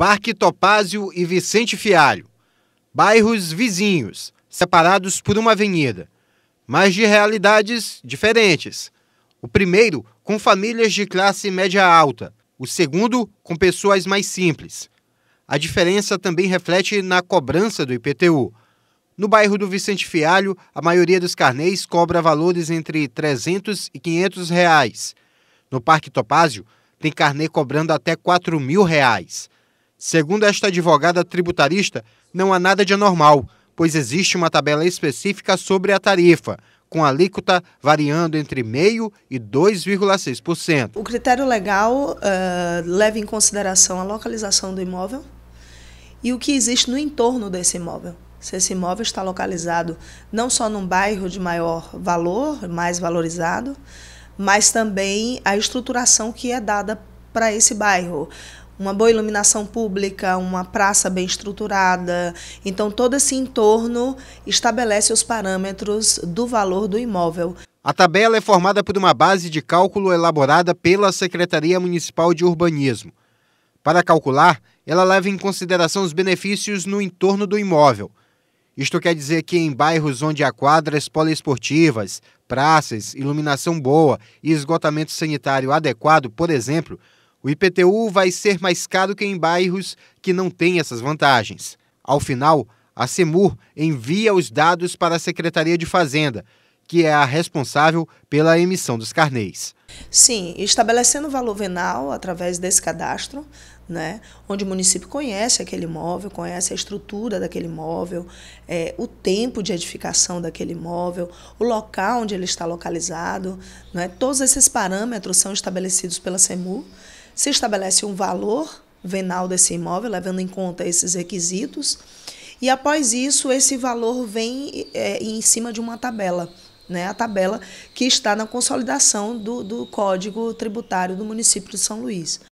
Parque Topázio e Vicente Fialho, bairros vizinhos, separados por uma avenida, mas de realidades diferentes. O primeiro com famílias de classe média alta, o segundo com pessoas mais simples. A diferença também reflete na cobrança do IPTU. No bairro do Vicente Fialho, a maioria dos carnês cobra valores entre 300 e 500 reais. No Parque Topázio, tem carnê cobrando até 4 mil reais. Segundo esta advogada tributarista, não há nada de anormal, pois existe uma tabela específica sobre a tarifa, com alíquota variando entre 0,5% e 2,6%. O critério legal uh, leva em consideração a localização do imóvel e o que existe no entorno desse imóvel. Se esse imóvel está localizado não só num bairro de maior valor, mais valorizado, mas também a estruturação que é dada para esse bairro uma boa iluminação pública, uma praça bem estruturada. Então, todo esse entorno estabelece os parâmetros do valor do imóvel. A tabela é formada por uma base de cálculo elaborada pela Secretaria Municipal de Urbanismo. Para calcular, ela leva em consideração os benefícios no entorno do imóvel. Isto quer dizer que em bairros onde há quadras poliesportivas, praças, iluminação boa e esgotamento sanitário adequado, por exemplo, o IPTU vai ser mais caro que em bairros que não têm essas vantagens. Ao final, a SEMUR envia os dados para a Secretaria de Fazenda, que é a responsável pela emissão dos carnês. Sim, estabelecendo o valor venal através desse cadastro, né, onde o município conhece aquele imóvel, conhece a estrutura daquele imóvel, é, o tempo de edificação daquele imóvel, o local onde ele está localizado, né, todos esses parâmetros são estabelecidos pela SEMU se estabelece um valor venal desse imóvel, levando em conta esses requisitos, e após isso, esse valor vem é, em cima de uma tabela. Né, a tabela que está na consolidação do, do Código Tributário do município de São Luís.